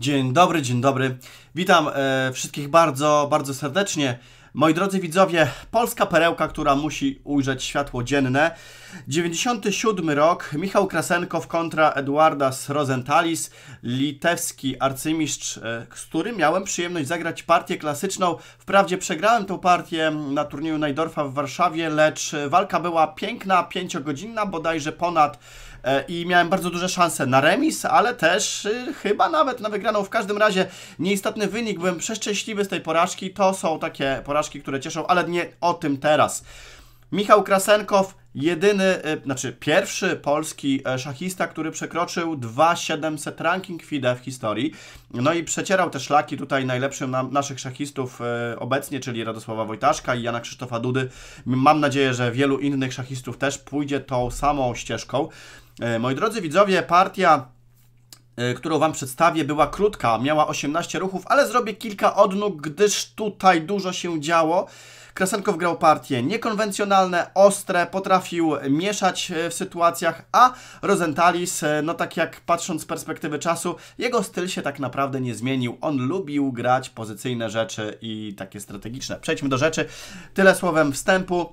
Dzień dobry, dzień dobry. Witam e, wszystkich bardzo, bardzo serdecznie. Moi drodzy widzowie, polska perełka, która musi ujrzeć światło dzienne. 97 rok, Michał Krasenkow kontra Eduardas Rosenthalis, litewski arcymistrz, e, z którym miałem przyjemność zagrać partię klasyczną. Wprawdzie przegrałem tę partię na turnieju Najdorfa w Warszawie, lecz walka była piękna, pięciogodzinna, bodajże ponad e, i miałem bardzo duże szanse na remis, ale też e, chyba nawet na wygraną. W każdym razie nieistotny wynik, byłem przeszczęśliwy z tej porażki. To są takie porażki, które cieszą, ale nie o tym teraz. Michał Krasenkow, jedyny, e, znaczy pierwszy polski e, szachista, który przekroczył 2700 ranking FIDE w historii. No i przecierał te szlaki tutaj najlepszym na, naszych szachistów e, obecnie, czyli Radosława Wojtaszka i Jana Krzysztofa Dudy. Mam nadzieję, że wielu innych szachistów też pójdzie tą samą ścieżką. Moi drodzy widzowie, partia którą Wam przedstawię, była krótka, miała 18 ruchów, ale zrobię kilka odnóg, gdyż tutaj dużo się działo. Krasenkow grał partie niekonwencjonalne, ostre, potrafił mieszać e, w sytuacjach, a Rosentalis, e, no tak jak patrząc z perspektywy czasu, jego styl się tak naprawdę nie zmienił. On lubił grać pozycyjne rzeczy i takie strategiczne. Przejdźmy do rzeczy. Tyle słowem wstępu.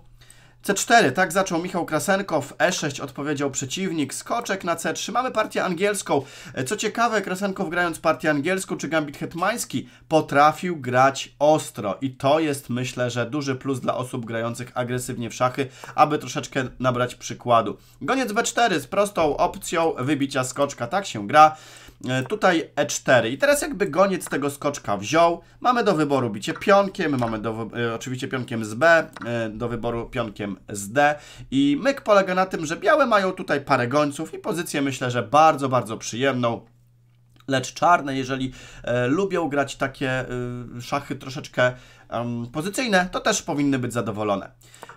C4, tak zaczął Michał Krasenkow, E6 odpowiedział przeciwnik, skoczek na C3, mamy partię angielską. E, co ciekawe, Krasenkow grając partię angielską czy gambit hetmański potrafił grać ostro i to jest myślę, że duży plus dla osób grających agresywnie w szachy, aby troszeczkę nabrać przykładu. Goniec B4 z prostą opcją wybicia skoczka, tak się gra. E, tutaj E4. I teraz jakby goniec tego skoczka wziął, mamy do wyboru bicie pionkiem, mamy do, e, oczywiście pionkiem z B, e, do wyboru pionkiem z D i myk polega na tym, że białe mają tutaj parę gońców i pozycję myślę, że bardzo, bardzo przyjemną lecz czarne, jeżeli e, lubią grać takie e, szachy troszeczkę um, pozycyjne, to też powinny być zadowolone.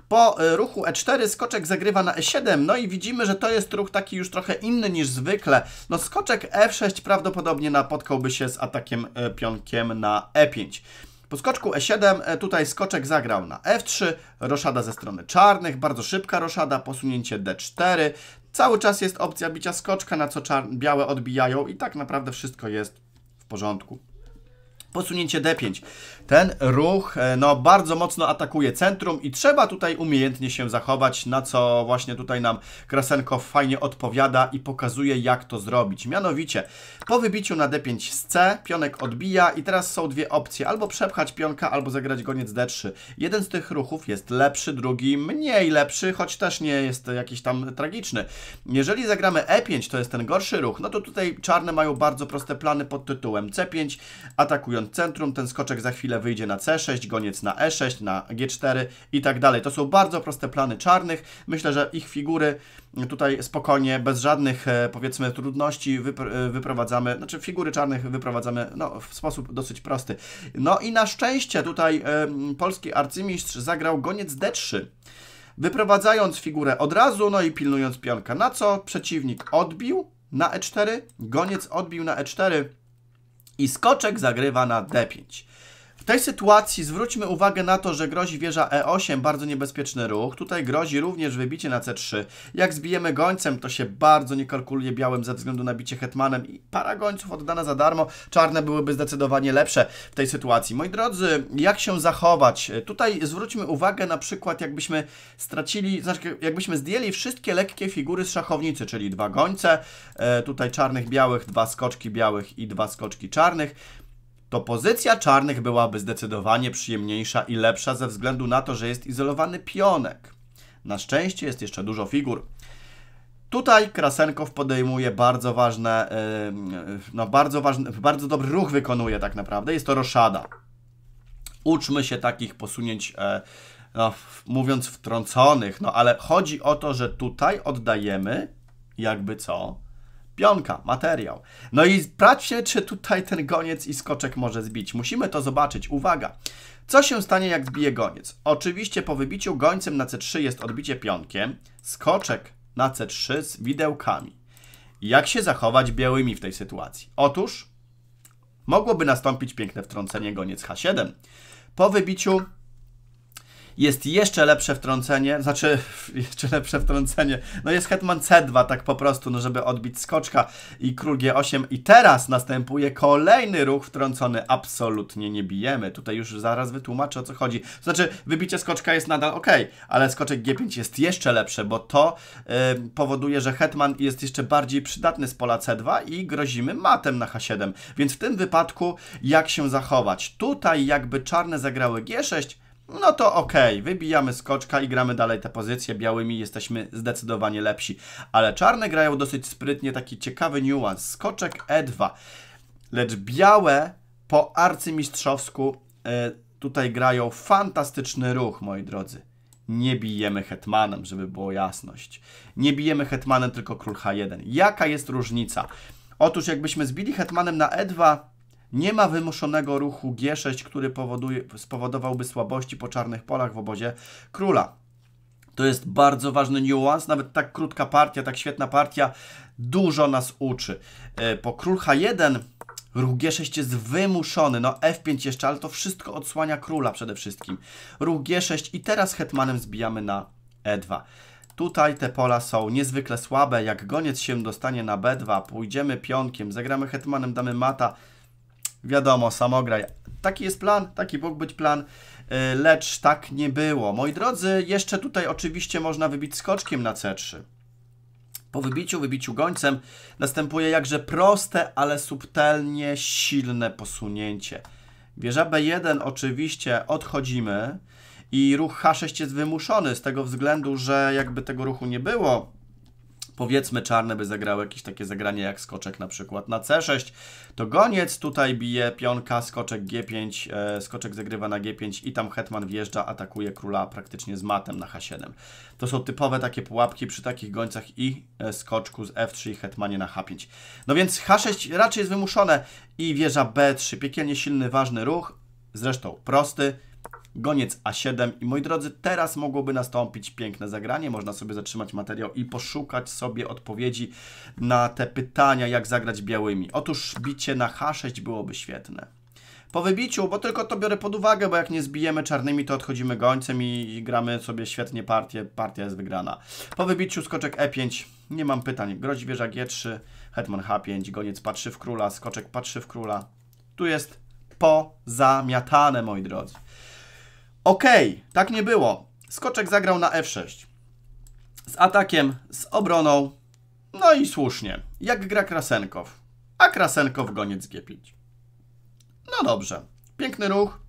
Po e, ruchu E4 skoczek zagrywa na E7, no i widzimy, że to jest ruch taki już trochę inny niż zwykle. No skoczek F6 e prawdopodobnie napotkałby się z atakiem e, pionkiem na E5. Po skoczku E7 tutaj skoczek zagrał na F3, roszada ze strony czarnych, bardzo szybka roszada, posunięcie D4. Cały czas jest opcja bicia skoczka, na co białe odbijają i tak naprawdę wszystko jest w porządku. Posunięcie D5. Ten ruch e, no, bardzo mocno atakuje centrum i trzeba tutaj umiejętnie się zachować, na co właśnie tutaj nam Krasenko fajnie odpowiada i pokazuje jak to zrobić. Mianowicie po wybiciu na D5 z C pionek odbija i teraz są dwie opcje. Albo przepchać pionka, albo zagrać goniec D3. Jeden z tych ruchów jest lepszy, drugi mniej lepszy, choć też nie jest jakiś tam tragiczny. Jeżeli zagramy E5, to jest ten gorszy ruch, no to tutaj czarne mają bardzo proste plany pod tytułem C5 atakują atakując centrum, ten skoczek za chwilę wyjdzie na C6, goniec na E6, na G4 i tak dalej. To są bardzo proste plany czarnych. Myślę, że ich figury tutaj spokojnie, bez żadnych e, powiedzmy trudności wypr e, wyprowadzamy, znaczy figury czarnych wyprowadzamy no, w sposób dosyć prosty. No i na szczęście tutaj y, polski arcymistrz zagrał goniec D3 wyprowadzając figurę od razu, no i pilnując pionka. Na co przeciwnik odbił na e4, goniec odbił na e4, i skoczek zagrywa na D5 tej sytuacji zwróćmy uwagę na to, że grozi wieża E8, bardzo niebezpieczny ruch. Tutaj grozi również wybicie na C3. Jak zbijemy gońcem, to się bardzo nie kalkuluje białym ze względu na bicie hetmanem i para gońców oddana za darmo. Czarne byłyby zdecydowanie lepsze w tej sytuacji. Moi drodzy, jak się zachować? Tutaj zwróćmy uwagę na przykład, jakbyśmy stracili, znaczy jakbyśmy zdjęli wszystkie lekkie figury z szachownicy, czyli dwa gońce, e, tutaj czarnych, białych, dwa skoczki białych i dwa skoczki czarnych to pozycja czarnych byłaby zdecydowanie przyjemniejsza i lepsza ze względu na to, że jest izolowany pionek. Na szczęście jest jeszcze dużo figur. Tutaj Krasenkow podejmuje bardzo ważne, no bardzo ważny, bardzo dobry ruch wykonuje tak naprawdę, jest to roszada. Uczmy się takich posunięć, e, no, mówiąc wtrąconych, no ale chodzi o to, że tutaj oddajemy jakby co, Pionka, materiał. No i sprawdźcie, czy tutaj ten goniec i skoczek może zbić. Musimy to zobaczyć. Uwaga! Co się stanie, jak zbije goniec? Oczywiście po wybiciu gońcem na C3 jest odbicie pionkiem, skoczek na C3 z widełkami. Jak się zachować białymi w tej sytuacji? Otóż mogłoby nastąpić piękne wtrącenie goniec H7. Po wybiciu jest jeszcze lepsze wtrącenie, znaczy jeszcze lepsze wtrącenie. No jest hetman C2 tak po prostu, no żeby odbić skoczka i król G8 i teraz następuje kolejny ruch wtrącony. Absolutnie nie bijemy. Tutaj już zaraz wytłumaczę o co chodzi. Znaczy wybicie skoczka jest nadal ok, ale skoczek G5 jest jeszcze lepsze, bo to powoduje, że hetman jest jeszcze bardziej przydatny z pola C2 i grozimy matem na H7. Więc w tym wypadku jak się zachować? Tutaj jakby czarne zagrały G6, no to okej, okay. wybijamy skoczka i gramy dalej te pozycje. Białymi jesteśmy zdecydowanie lepsi. Ale czarne grają dosyć sprytnie, taki ciekawy niuans. Skoczek E2. Lecz białe po arcymistrzowsku y, tutaj grają fantastyczny ruch, moi drodzy. Nie bijemy hetmanem, żeby było jasność. Nie bijemy hetmanem, tylko król H1. Jaka jest różnica? Otóż jakbyśmy zbili hetmanem na E2, nie ma wymuszonego ruchu G6, który powoduje, spowodowałby słabości po czarnych polach w obozie króla. To jest bardzo ważny niuans, nawet tak krótka partia, tak świetna partia dużo nas uczy. E, po król H1 Ruch G6 jest wymuszony, no F5 jeszcze, ale to wszystko odsłania króla przede wszystkim. Ruch G6 i teraz hetmanem zbijamy na E2. Tutaj te pola są niezwykle słabe, jak goniec się dostanie na B2, pójdziemy pionkiem, zagramy hetmanem, damy mata, Wiadomo, samograj. Taki jest plan, taki mógł być plan, y, lecz tak nie było. Moi drodzy, jeszcze tutaj oczywiście można wybić skoczkiem na C3. Po wybiciu, wybiciu gońcem następuje jakże proste, ale subtelnie silne posunięcie. Wieża B1 oczywiście odchodzimy i ruch H6 jest wymuszony z tego względu, że jakby tego ruchu nie było, powiedzmy czarne by zagrały jakieś takie zagranie jak skoczek na przykład na C6, to goniec tutaj bije pionka, skoczek G5, e, skoczek zagrywa na G5 i tam hetman wjeżdża, atakuje króla praktycznie z matem na H7. To są typowe takie pułapki przy takich gońcach i e, skoczku z F3 i hetmanie na H5. No więc H6 raczej jest wymuszone i wieża B3, piekielnie silny, ważny ruch, zresztą prosty, goniec A7 i moi drodzy, teraz mogłoby nastąpić piękne zagranie, można sobie zatrzymać materiał i poszukać sobie odpowiedzi na te pytania, jak zagrać białymi. Otóż bicie na H6 byłoby świetne. Po wybiciu, bo tylko to biorę pod uwagę, bo jak nie zbijemy czarnymi, to odchodzimy gońcem i, i gramy sobie świetnie partię, partia jest wygrana. Po wybiciu skoczek E5, nie mam pytań, grozi wieża G3, hetman H5, goniec patrzy w króla, skoczek patrzy w króla. Tu jest pozamiatane, moi drodzy. Okej, okay, tak nie było. Skoczek zagrał na F6. Z atakiem, z obroną. No i słusznie. Jak gra Krasenkow. A Krasenkow goniec G5. No dobrze. Piękny ruch.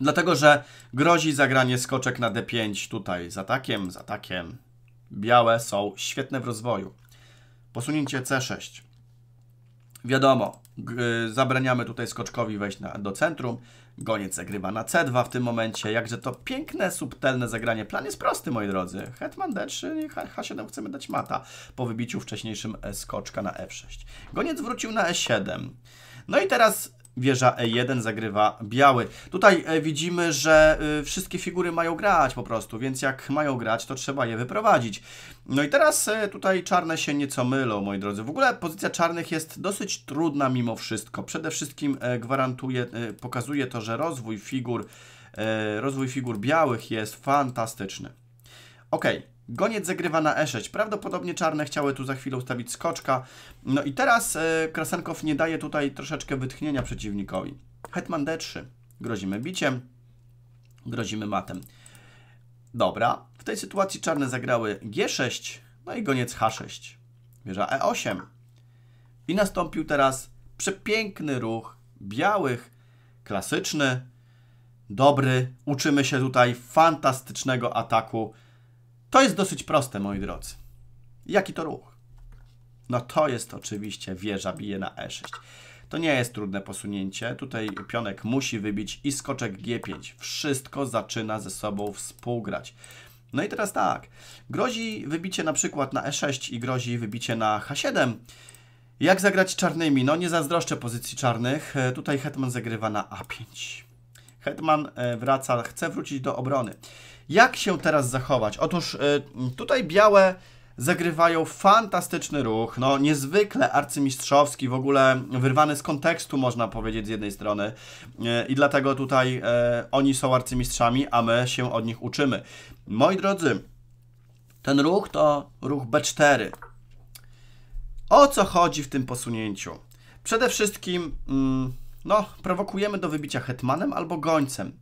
Dlatego, że grozi zagranie skoczek na D5 tutaj z atakiem, z atakiem. Białe są świetne w rozwoju. Posunięcie C6. Wiadomo, y, zabraniamy tutaj skoczkowi wejść na, do centrum. Goniec zagrywa na C2 w tym momencie. Jakże to piękne, subtelne zagranie. Plan jest prosty, moi drodzy. Hetman D3, H7 chcemy dać mata po wybiciu wcześniejszym e, skoczka na F6. Goniec wrócił na E7. No i teraz wieża E1 zagrywa biały. Tutaj e, widzimy, że y, wszystkie figury mają grać po prostu, więc jak mają grać, to trzeba je wyprowadzić. No i teraz e, tutaj czarne się nieco mylą, moi drodzy. W ogóle pozycja czarnych jest dosyć trudna mimo wszystko. Przede wszystkim e, gwarantuje, pokazuje to, że rozwój figur, rozwój figur białych jest fantastyczny. Okej. Okay. Goniec zagrywa na E6. Prawdopodobnie czarne chciały tu za chwilę ustawić skoczka. No i teraz e, Krasenkow nie daje tutaj troszeczkę wytchnienia przeciwnikowi. Hetman D3. Grozimy biciem. Grozimy matem. Dobra. W tej sytuacji czarne zagrały G6. No i goniec H6. Wieża E8. I nastąpił teraz przepiękny ruch białych. Klasyczny. Dobry. Uczymy się tutaj fantastycznego ataku to jest dosyć proste, moi drodzy. Jaki to ruch? No to jest oczywiście wieża bije na E6. To nie jest trudne posunięcie. Tutaj pionek musi wybić i skoczek G5. Wszystko zaczyna ze sobą współgrać. No i teraz tak. Grozi wybicie na przykład na E6 i grozi wybicie na H7. Jak zagrać czarnymi? No nie zazdroszczę pozycji czarnych. E, tutaj Hetman zagrywa na A5. Hetman e, wraca, chce wrócić do obrony. Jak się teraz zachować? Otóż y, tutaj białe zagrywają fantastyczny ruch, no niezwykle arcymistrzowski, w ogóle wyrwany z kontekstu można powiedzieć z jednej strony y, i dlatego tutaj y, oni są arcymistrzami, a my się od nich uczymy. Moi drodzy, ten ruch to ruch B4. O co chodzi w tym posunięciu? Przede wszystkim, mm, no, prowokujemy do wybicia hetmanem albo gońcem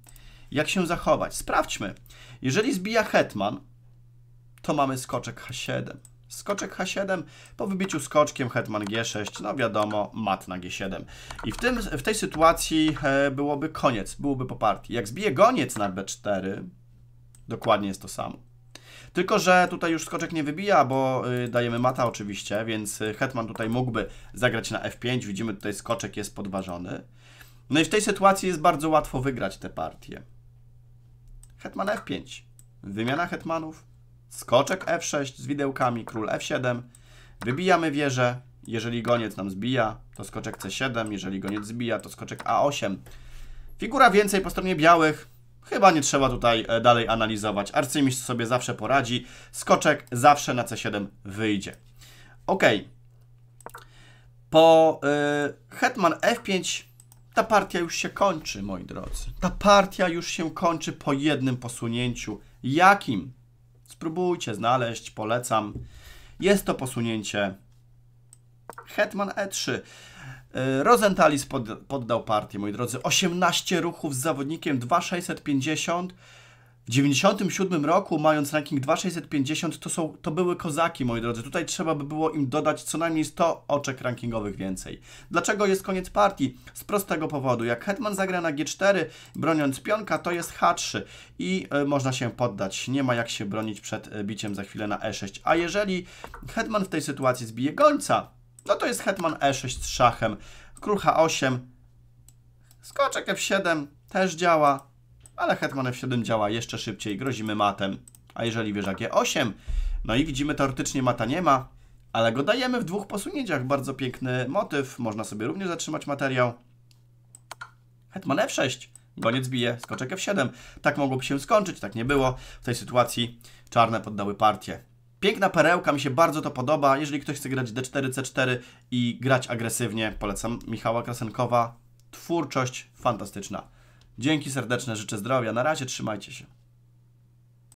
jak się zachować. Sprawdźmy. Jeżeli zbija hetman, to mamy skoczek h7. Skoczek H7, po wybiciu skoczkiem hetman G6, no wiadomo, mat na G7. I w, tym, w tej sytuacji e, byłoby koniec, byłoby po partii. Jak zbije goniec na B4, dokładnie jest to samo. Tylko, że tutaj już skoczek nie wybija, bo y, dajemy mata oczywiście, więc y, hetman tutaj mógłby zagrać na F5. Widzimy tutaj skoczek jest podważony. No i w tej sytuacji jest bardzo łatwo wygrać tę partię. Hetman F5, wymiana hetmanów, skoczek F6 z widełkami, król F7, wybijamy wieżę, jeżeli goniec nam zbija, to skoczek C7, jeżeli goniec zbija, to skoczek A8. Figura więcej po stronie białych, Chyba nie trzeba tutaj e, dalej analizować. Arcymistrz sobie zawsze poradzi. Skoczek zawsze na C7 wyjdzie. Ok. Po y, Hetman F5 ta partia już się kończy, moi drodzy. Ta partia już się kończy po jednym posunięciu. Jakim? Spróbujcie znaleźć, polecam. Jest to posunięcie Hetman E3. E, Rosentalis pod, poddał partię, moi drodzy. 18 ruchów z zawodnikiem 2650 97 roku, mając ranking 2650, to, są, to były kozaki, moi drodzy. Tutaj trzeba by było im dodać co najmniej 100 oczek rankingowych więcej. Dlaczego jest koniec partii? Z prostego powodu. Jak hetman zagra na G4, broniąc pionka, to jest H3 i y, można się poddać. Nie ma jak się bronić przed e, biciem za chwilę na E6. A jeżeli hetman w tej sytuacji zbije gońca, no to jest hetman E6 z szachem. Król H8, skoczek F7 też działa ale hetman f7 działa jeszcze szybciej, grozimy matem. A jeżeli wieża g8, no i widzimy teoretycznie mata nie ma, ale go dajemy w dwóch posunięciach. Bardzo piękny motyw, można sobie również zatrzymać materiał. Hetman f6, goniec bije, skoczek f7. Tak mogłoby się skończyć, tak nie było. W tej sytuacji czarne poddały partię. Piękna perełka, mi się bardzo to podoba. Jeżeli ktoś chce grać d4, c4 i grać agresywnie, polecam Michała Krasenkowa. Twórczość fantastyczna. Dzięki serdeczne, życzę zdrowia. Na razie, trzymajcie się.